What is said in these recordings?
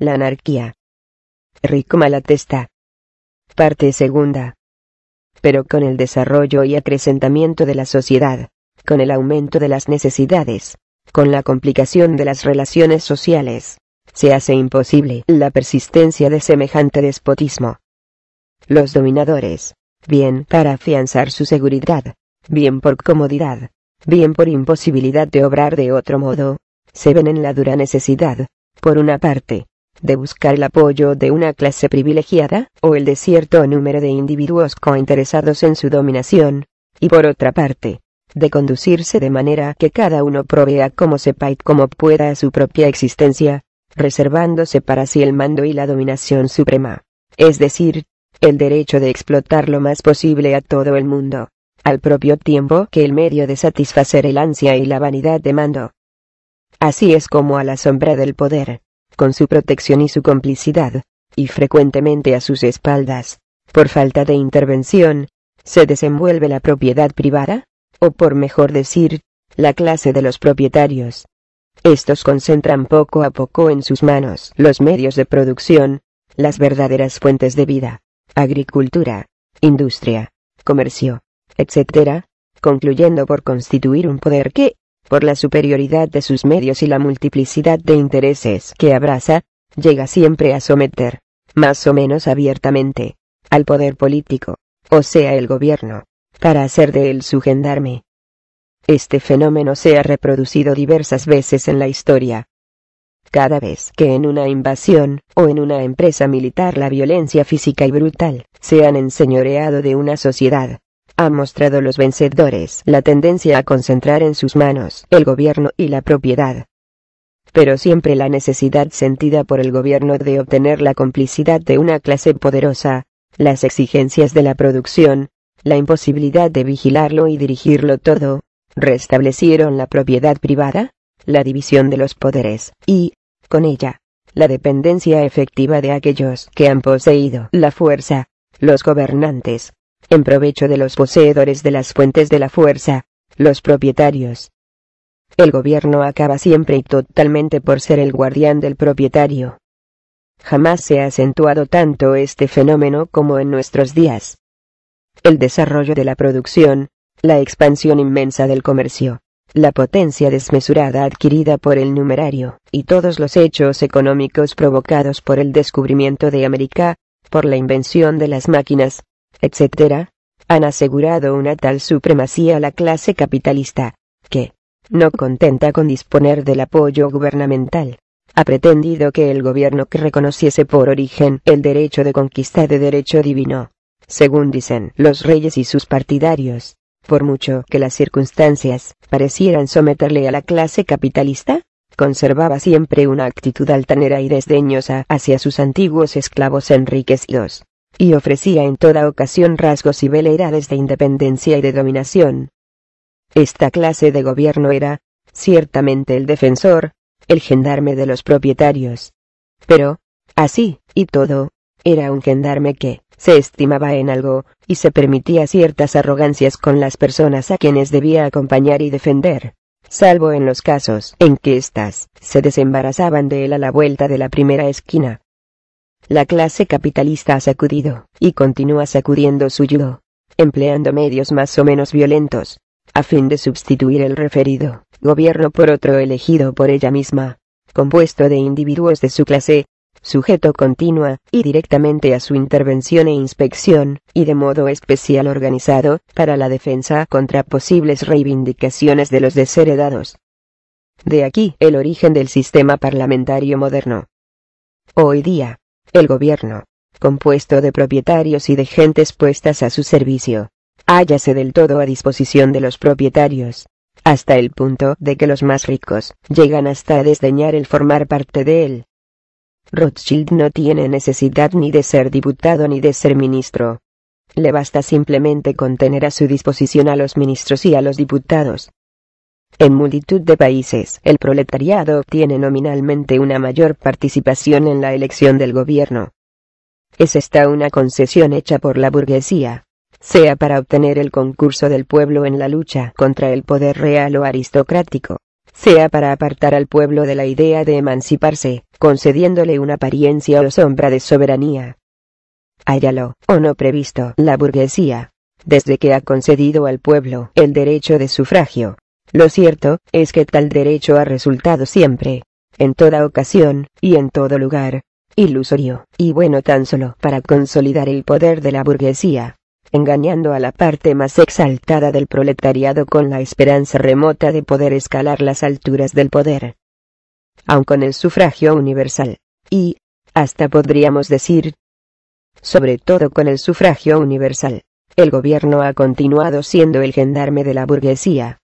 La anarquía. Rico Malatesta. Parte segunda. Pero con el desarrollo y acrecentamiento de la sociedad, con el aumento de las necesidades, con la complicación de las relaciones sociales, se hace imposible la persistencia de semejante despotismo. Los dominadores, bien para afianzar su seguridad, bien por comodidad, bien por imposibilidad de obrar de otro modo, se ven en la dura necesidad, por una parte, de buscar el apoyo de una clase privilegiada, o el de cierto número de individuos cointeresados en su dominación, y por otra parte, de conducirse de manera que cada uno provea como sepa y como pueda a su propia existencia, reservándose para sí el mando y la dominación suprema, es decir, el derecho de explotar lo más posible a todo el mundo, al propio tiempo que el medio de satisfacer el ansia y la vanidad de mando. Así es como a la sombra del poder, con su protección y su complicidad, y frecuentemente a sus espaldas, por falta de intervención, se desenvuelve la propiedad privada, o por mejor decir, la clase de los propietarios. Estos concentran poco a poco en sus manos los medios de producción, las verdaderas fuentes de vida, agricultura, industria, comercio, etc., concluyendo por constituir un poder que, por la superioridad de sus medios y la multiplicidad de intereses que abraza, llega siempre a someter, más o menos abiertamente, al poder político, o sea el gobierno, para hacer de él su gendarme. Este fenómeno se ha reproducido diversas veces en la historia. Cada vez que en una invasión o en una empresa militar la violencia física y brutal se han enseñoreado de una sociedad, ha mostrado los vencedores la tendencia a concentrar en sus manos el gobierno y la propiedad. Pero siempre la necesidad sentida por el gobierno de obtener la complicidad de una clase poderosa, las exigencias de la producción, la imposibilidad de vigilarlo y dirigirlo todo, restablecieron la propiedad privada, la división de los poderes, y, con ella, la dependencia efectiva de aquellos que han poseído la fuerza, los gobernantes, en provecho de los poseedores de las fuentes de la fuerza, los propietarios. El gobierno acaba siempre y totalmente por ser el guardián del propietario. Jamás se ha acentuado tanto este fenómeno como en nuestros días. El desarrollo de la producción, la expansión inmensa del comercio, la potencia desmesurada adquirida por el numerario, y todos los hechos económicos provocados por el descubrimiento de América, por la invención de las máquinas, etc., han asegurado una tal supremacía a la clase capitalista, que, no contenta con disponer del apoyo gubernamental, ha pretendido que el gobierno que reconociese por origen el derecho de conquista de derecho divino, según dicen los reyes y sus partidarios, por mucho que las circunstancias parecieran someterle a la clase capitalista, conservaba siempre una actitud altanera y desdeñosa hacia sus antiguos esclavos enriquecidos y ofrecía en toda ocasión rasgos y veleidades de independencia y de dominación. Esta clase de gobierno era, ciertamente el defensor, el gendarme de los propietarios. Pero, así, y todo, era un gendarme que, se estimaba en algo, y se permitía ciertas arrogancias con las personas a quienes debía acompañar y defender, salvo en los casos en que éstas se desembarazaban de él a la vuelta de la primera esquina. La clase capitalista ha sacudido, y continúa sacudiendo su yudo, empleando medios más o menos violentos, a fin de sustituir el referido gobierno por otro elegido por ella misma, compuesto de individuos de su clase, sujeto continua y directamente a su intervención e inspección, y de modo especial organizado, para la defensa contra posibles reivindicaciones de los desheredados. De aquí el origen del sistema parlamentario moderno. Hoy día, el gobierno, compuesto de propietarios y de gentes puestas a su servicio, hállase del todo a disposición de los propietarios, hasta el punto de que los más ricos llegan hasta a desdeñar el formar parte de él. Rothschild no tiene necesidad ni de ser diputado ni de ser ministro. Le basta simplemente con tener a su disposición a los ministros y a los diputados, en multitud de países, el proletariado obtiene nominalmente una mayor participación en la elección del gobierno. Es esta una concesión hecha por la burguesía, sea para obtener el concurso del pueblo en la lucha contra el poder real o aristocrático, sea para apartar al pueblo de la idea de emanciparse, concediéndole una apariencia o sombra de soberanía. Háyalo, o no previsto, la burguesía, desde que ha concedido al pueblo el derecho de sufragio, lo cierto, es que tal derecho ha resultado siempre, en toda ocasión, y en todo lugar, ilusorio, y bueno tan solo para consolidar el poder de la burguesía, engañando a la parte más exaltada del proletariado con la esperanza remota de poder escalar las alturas del poder. Aun con el sufragio universal, y, hasta podríamos decir, sobre todo con el sufragio universal, el gobierno ha continuado siendo el gendarme de la burguesía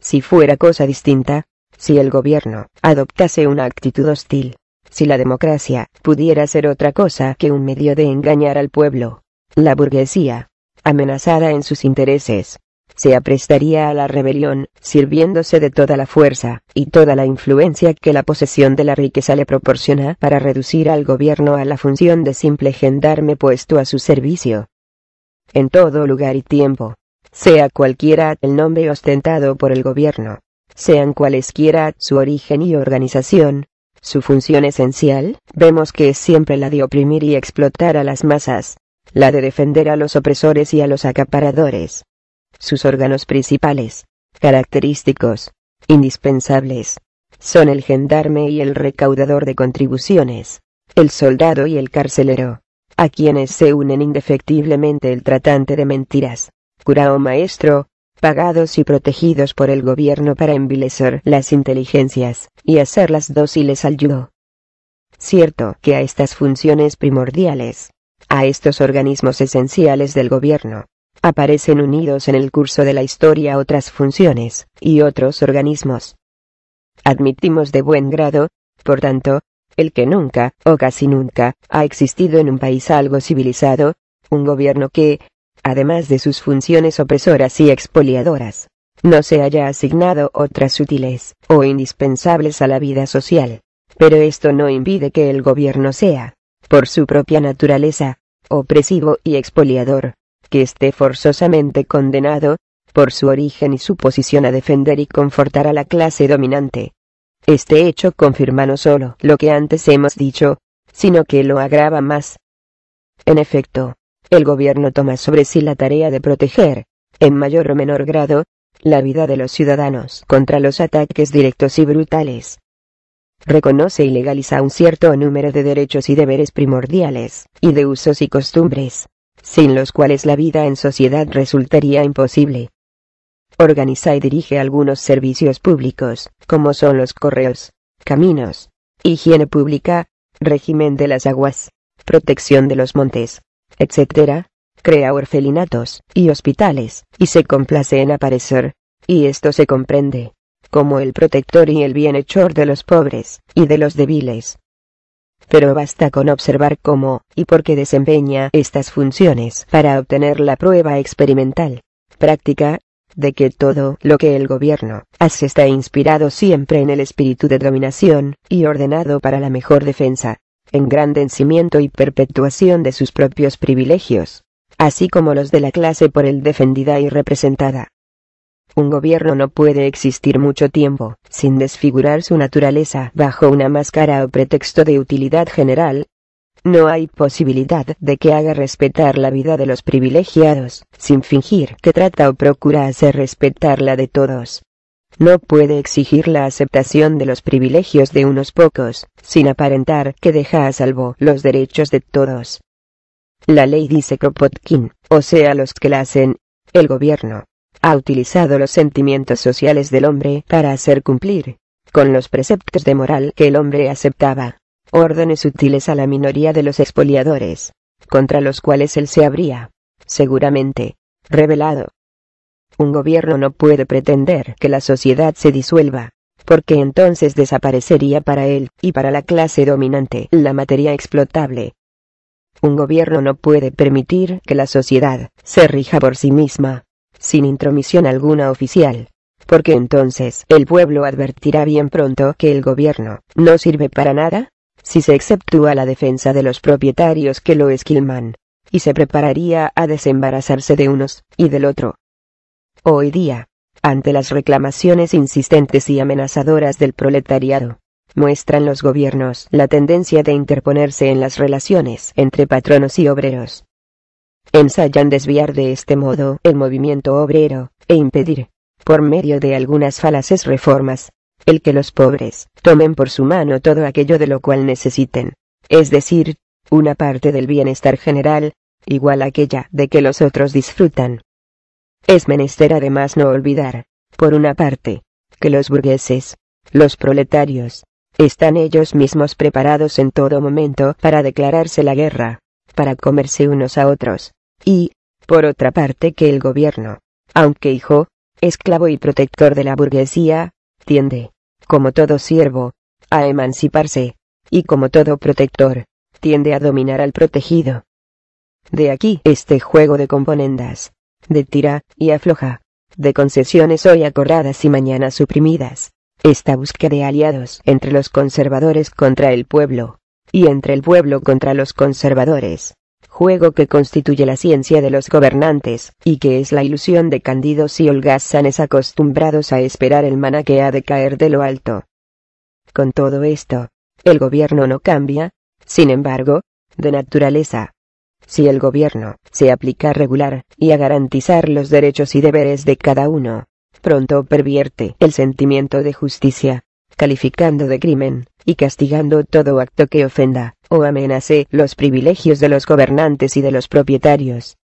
si fuera cosa distinta, si el gobierno adoptase una actitud hostil, si la democracia pudiera ser otra cosa que un medio de engañar al pueblo, la burguesía, amenazada en sus intereses, se aprestaría a la rebelión, sirviéndose de toda la fuerza y toda la influencia que la posesión de la riqueza le proporciona para reducir al gobierno a la función de simple gendarme puesto a su servicio. En todo lugar y tiempo, sea cualquiera el nombre ostentado por el gobierno, sean cualesquiera su origen y organización, su función esencial, vemos que es siempre la de oprimir y explotar a las masas, la de defender a los opresores y a los acaparadores. Sus órganos principales, característicos, indispensables, son el gendarme y el recaudador de contribuciones, el soldado y el carcelero, a quienes se unen indefectiblemente el tratante de mentiras, o maestro, pagados y protegidos por el gobierno para envilecer las inteligencias, y hacerlas dóciles al yugo. Cierto que a estas funciones primordiales, a estos organismos esenciales del gobierno, aparecen unidos en el curso de la historia otras funciones, y otros organismos. Admitimos de buen grado, por tanto, el que nunca, o casi nunca, ha existido en un país algo civilizado, un gobierno que, además de sus funciones opresoras y expoliadoras, no se haya asignado otras útiles o indispensables a la vida social, pero esto no impide que el gobierno sea, por su propia naturaleza, opresivo y expoliador, que esté forzosamente condenado, por su origen y su posición a defender y confortar a la clase dominante. Este hecho confirma no solo lo que antes hemos dicho, sino que lo agrava más. En efecto, el gobierno toma sobre sí la tarea de proteger, en mayor o menor grado, la vida de los ciudadanos contra los ataques directos y brutales. Reconoce y legaliza un cierto número de derechos y deberes primordiales, y de usos y costumbres, sin los cuales la vida en sociedad resultaría imposible. Organiza y dirige algunos servicios públicos, como son los correos, caminos, higiene pública, régimen de las aguas, protección de los montes, etc., crea orfelinatos y hospitales, y se complace en aparecer, y esto se comprende, como el protector y el bienhechor de los pobres, y de los débiles. Pero basta con observar cómo y por qué desempeña estas funciones para obtener la prueba experimental, práctica, de que todo lo que el gobierno hace está inspirado siempre en el espíritu de dominación y ordenado para la mejor defensa engrandecimiento y perpetuación de sus propios privilegios, así como los de la clase por él defendida y representada. Un gobierno no puede existir mucho tiempo, sin desfigurar su naturaleza bajo una máscara o pretexto de utilidad general. No hay posibilidad de que haga respetar la vida de los privilegiados, sin fingir que trata o procura hacer respetar la de todos no puede exigir la aceptación de los privilegios de unos pocos, sin aparentar que deja a salvo los derechos de todos. La ley dice Kropotkin, o sea los que la hacen, el gobierno, ha utilizado los sentimientos sociales del hombre para hacer cumplir, con los preceptos de moral que el hombre aceptaba, órdenes útiles a la minoría de los expoliadores, contra los cuales él se habría, seguramente, revelado. Un gobierno no puede pretender que la sociedad se disuelva, porque entonces desaparecería para él y para la clase dominante la materia explotable. Un gobierno no puede permitir que la sociedad se rija por sí misma, sin intromisión alguna oficial, porque entonces el pueblo advertirá bien pronto que el gobierno no sirve para nada, si se exceptúa la defensa de los propietarios que lo esquilman, y se prepararía a desembarazarse de unos y del otro, Hoy día, ante las reclamaciones insistentes y amenazadoras del proletariado, muestran los gobiernos la tendencia de interponerse en las relaciones entre patronos y obreros. Ensayan desviar de este modo el movimiento obrero, e impedir, por medio de algunas falaces reformas, el que los pobres tomen por su mano todo aquello de lo cual necesiten, es decir, una parte del bienestar general, igual a aquella de que los otros disfrutan. Es menester además no olvidar, por una parte, que los burgueses, los proletarios, están ellos mismos preparados en todo momento para declararse la guerra, para comerse unos a otros, y, por otra parte, que el gobierno, aunque hijo, esclavo y protector de la burguesía, tiende, como todo siervo, a emanciparse, y como todo protector, tiende a dominar al protegido. De aquí este juego de componendas, de tira y afloja, de concesiones hoy acordadas y mañana suprimidas. Esta búsqueda de aliados entre los conservadores contra el pueblo, y entre el pueblo contra los conservadores, juego que constituye la ciencia de los gobernantes, y que es la ilusión de candidos y holgazanes acostumbrados a esperar el maná que ha de caer de lo alto. Con todo esto, el gobierno no cambia, sin embargo, de naturaleza si el gobierno se aplica a regular y a garantizar los derechos y deberes de cada uno, pronto pervierte el sentimiento de justicia, calificando de crimen y castigando todo acto que ofenda o amenace los privilegios de los gobernantes y de los propietarios.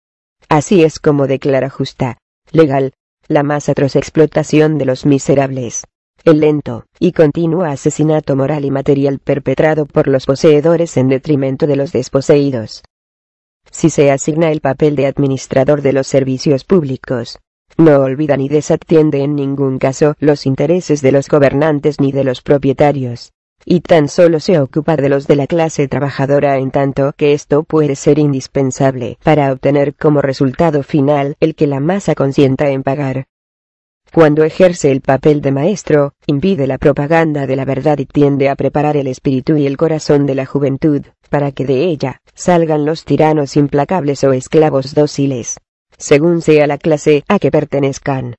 Así es como declara justa, legal, la más atroz explotación de los miserables, el lento y continuo asesinato moral y material perpetrado por los poseedores en detrimento de los desposeídos si se asigna el papel de administrador de los servicios públicos. No olvida ni desatiende en ningún caso los intereses de los gobernantes ni de los propietarios. Y tan solo se ocupa de los de la clase trabajadora en tanto que esto puede ser indispensable para obtener como resultado final el que la masa consienta en pagar. Cuando ejerce el papel de maestro, impide la propaganda de la verdad y tiende a preparar el espíritu y el corazón de la juventud para que de ella salgan los tiranos implacables o esclavos dóciles, según sea la clase a que pertenezcan.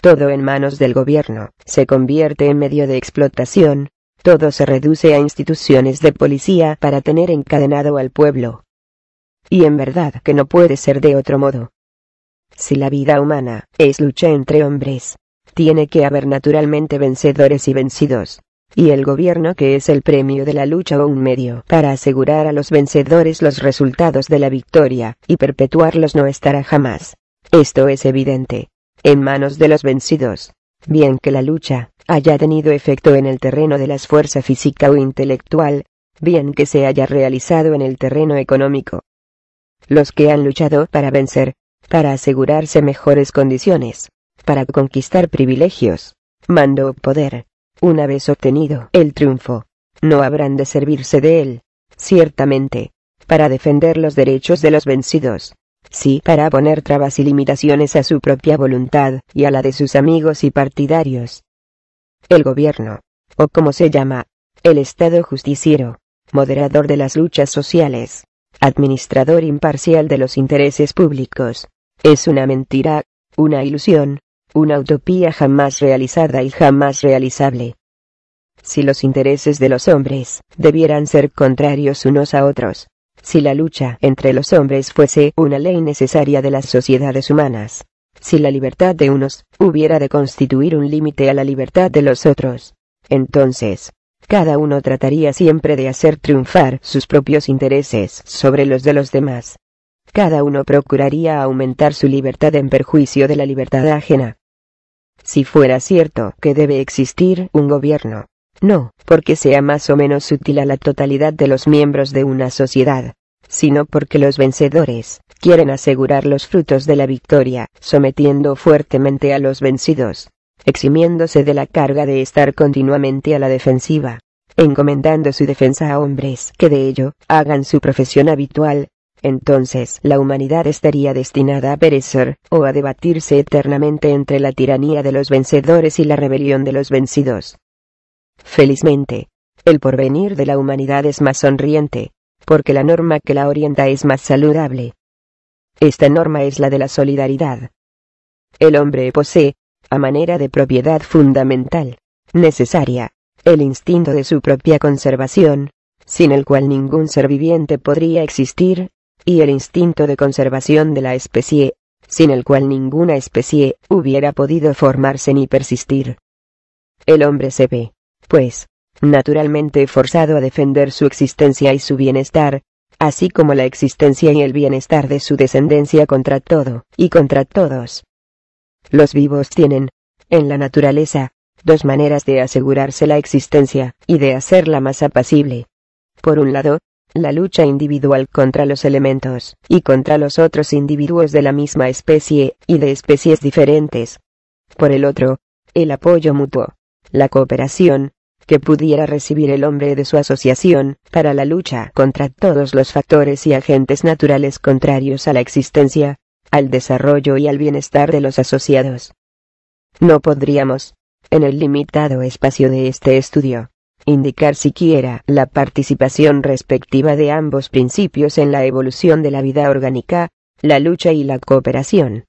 Todo en manos del gobierno se convierte en medio de explotación, todo se reduce a instituciones de policía para tener encadenado al pueblo. Y en verdad que no puede ser de otro modo. Si la vida humana es lucha entre hombres, tiene que haber naturalmente vencedores y vencidos, y el gobierno que es el premio de la lucha o un medio para asegurar a los vencedores los resultados de la victoria, y perpetuarlos no estará jamás. Esto es evidente. En manos de los vencidos. Bien que la lucha haya tenido efecto en el terreno de la fuerza física o intelectual, bien que se haya realizado en el terreno económico. Los que han luchado para vencer, para asegurarse mejores condiciones, para conquistar privilegios, mando o poder, una vez obtenido el triunfo, no habrán de servirse de él, ciertamente, para defender los derechos de los vencidos, sí para poner trabas y limitaciones a su propia voluntad y a la de sus amigos y partidarios. El gobierno, o como se llama, el Estado justiciero, moderador de las luchas sociales, administrador imparcial de los intereses públicos, es una mentira, una ilusión, una utopía jamás realizada y jamás realizable. Si los intereses de los hombres debieran ser contrarios unos a otros, si la lucha entre los hombres fuese una ley necesaria de las sociedades humanas, si la libertad de unos hubiera de constituir un límite a la libertad de los otros, entonces, cada uno trataría siempre de hacer triunfar sus propios intereses sobre los de los demás. Cada uno procuraría aumentar su libertad en perjuicio de la libertad ajena si fuera cierto que debe existir un gobierno. No, porque sea más o menos útil a la totalidad de los miembros de una sociedad, sino porque los vencedores quieren asegurar los frutos de la victoria, sometiendo fuertemente a los vencidos, eximiéndose de la carga de estar continuamente a la defensiva, encomendando su defensa a hombres que de ello hagan su profesión habitual, entonces la humanidad estaría destinada a perecer, o a debatirse eternamente entre la tiranía de los vencedores y la rebelión de los vencidos. Felizmente, el porvenir de la humanidad es más sonriente, porque la norma que la orienta es más saludable. Esta norma es la de la solidaridad. El hombre posee, a manera de propiedad fundamental, necesaria, el instinto de su propia conservación, sin el cual ningún ser viviente podría existir, y el instinto de conservación de la especie, sin el cual ninguna especie hubiera podido formarse ni persistir. El hombre se ve, pues, naturalmente forzado a defender su existencia y su bienestar, así como la existencia y el bienestar de su descendencia contra todo y contra todos. Los vivos tienen, en la naturaleza, dos maneras de asegurarse la existencia y de hacerla más apacible. Por un lado, la lucha individual contra los elementos, y contra los otros individuos de la misma especie, y de especies diferentes. Por el otro, el apoyo mutuo, la cooperación, que pudiera recibir el hombre de su asociación, para la lucha contra todos los factores y agentes naturales contrarios a la existencia, al desarrollo y al bienestar de los asociados. No podríamos, en el limitado espacio de este estudio, indicar siquiera la participación respectiva de ambos principios en la evolución de la vida orgánica, la lucha y la cooperación.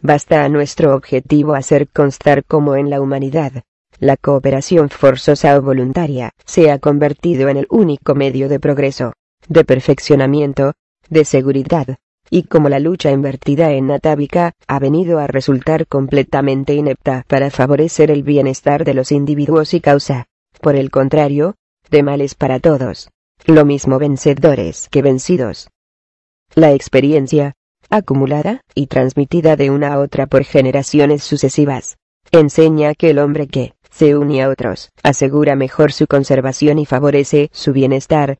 Basta a nuestro objetivo hacer constar cómo en la humanidad, la cooperación forzosa o voluntaria se ha convertido en el único medio de progreso, de perfeccionamiento, de seguridad, y como la lucha invertida en atávica ha venido a resultar completamente inepta para favorecer el bienestar de los individuos y causa, por el contrario, de males para todos, lo mismo vencedores que vencidos. La experiencia, acumulada y transmitida de una a otra por generaciones sucesivas, enseña que el hombre que se une a otros asegura mejor su conservación y favorece su bienestar.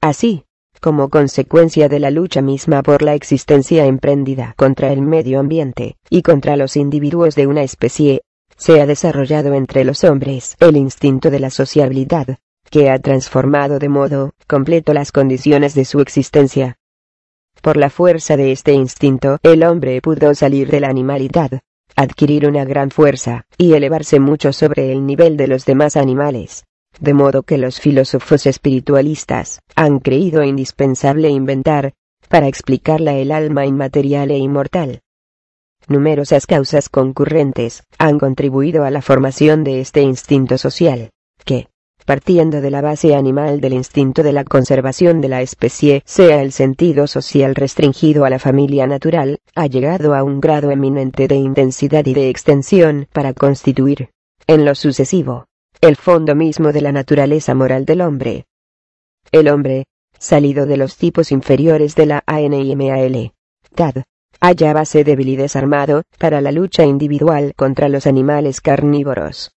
Así, como consecuencia de la lucha misma por la existencia emprendida contra el medio ambiente y contra los individuos de una especie, se ha desarrollado entre los hombres el instinto de la sociabilidad, que ha transformado de modo completo las condiciones de su existencia. Por la fuerza de este instinto, el hombre pudo salir de la animalidad, adquirir una gran fuerza, y elevarse mucho sobre el nivel de los demás animales. De modo que los filósofos espiritualistas han creído indispensable inventar, para explicarla el alma inmaterial e inmortal, Numerosas causas concurrentes han contribuido a la formación de este instinto social, que, partiendo de la base animal del instinto de la conservación de la especie, sea el sentido social restringido a la familia natural, ha llegado a un grado eminente de intensidad y de extensión para constituir, en lo sucesivo, el fondo mismo de la naturaleza moral del hombre. El hombre, salido de los tipos inferiores de la ANIMAL, TAD, hallábase débil y desarmado para la lucha individual contra los animales carnívoros.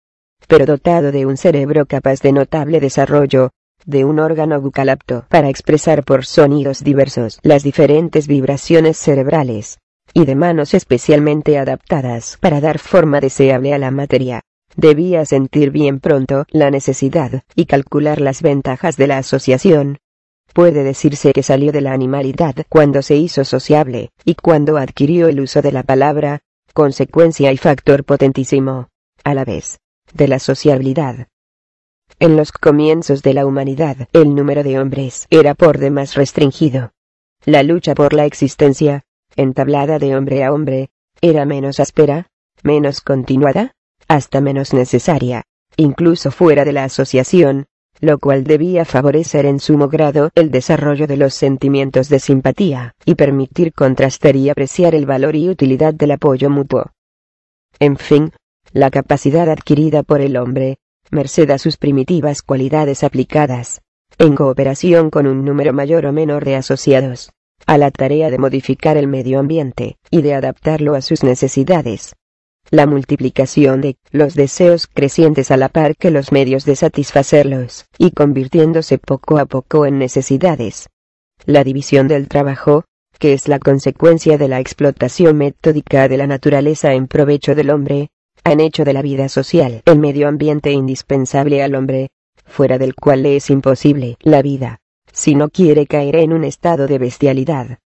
Pero dotado de un cerebro capaz de notable desarrollo, de un órgano bucalapto para expresar por sonidos diversos las diferentes vibraciones cerebrales, y de manos especialmente adaptadas para dar forma deseable a la materia. Debía sentir bien pronto la necesidad y calcular las ventajas de la asociación Puede decirse que salió de la animalidad cuando se hizo sociable, y cuando adquirió el uso de la palabra, consecuencia y factor potentísimo, a la vez, de la sociabilidad. En los comienzos de la humanidad, el número de hombres era por demás restringido. La lucha por la existencia, entablada de hombre a hombre, era menos áspera, menos continuada, hasta menos necesaria, incluso fuera de la asociación, lo cual debía favorecer en sumo grado el desarrollo de los sentimientos de simpatía, y permitir contrastar y apreciar el valor y utilidad del apoyo mutuo. En fin, la capacidad adquirida por el hombre, merced a sus primitivas cualidades aplicadas, en cooperación con un número mayor o menor de asociados, a la tarea de modificar el medio ambiente, y de adaptarlo a sus necesidades, la multiplicación de los deseos crecientes a la par que los medios de satisfacerlos, y convirtiéndose poco a poco en necesidades. La división del trabajo, que es la consecuencia de la explotación metódica de la naturaleza en provecho del hombre, han hecho de la vida social el medio ambiente indispensable al hombre, fuera del cual le es imposible la vida, si no quiere caer en un estado de bestialidad.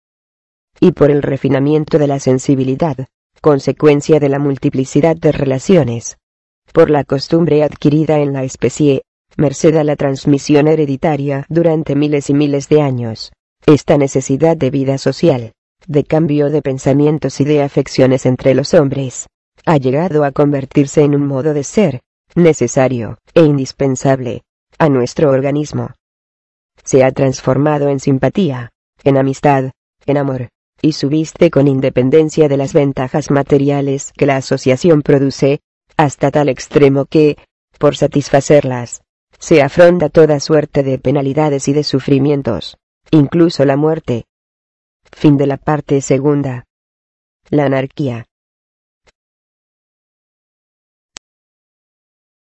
Y por el refinamiento de la sensibilidad, consecuencia de la multiplicidad de relaciones. Por la costumbre adquirida en la especie, merced a la transmisión hereditaria durante miles y miles de años, esta necesidad de vida social, de cambio de pensamientos y de afecciones entre los hombres, ha llegado a convertirse en un modo de ser, necesario e indispensable, a nuestro organismo. Se ha transformado en simpatía, en amistad, en amor, y subiste con independencia de las ventajas materiales que la asociación produce, hasta tal extremo que, por satisfacerlas, se afronta toda suerte de penalidades y de sufrimientos, incluso la muerte. Fin de la parte segunda. La anarquía.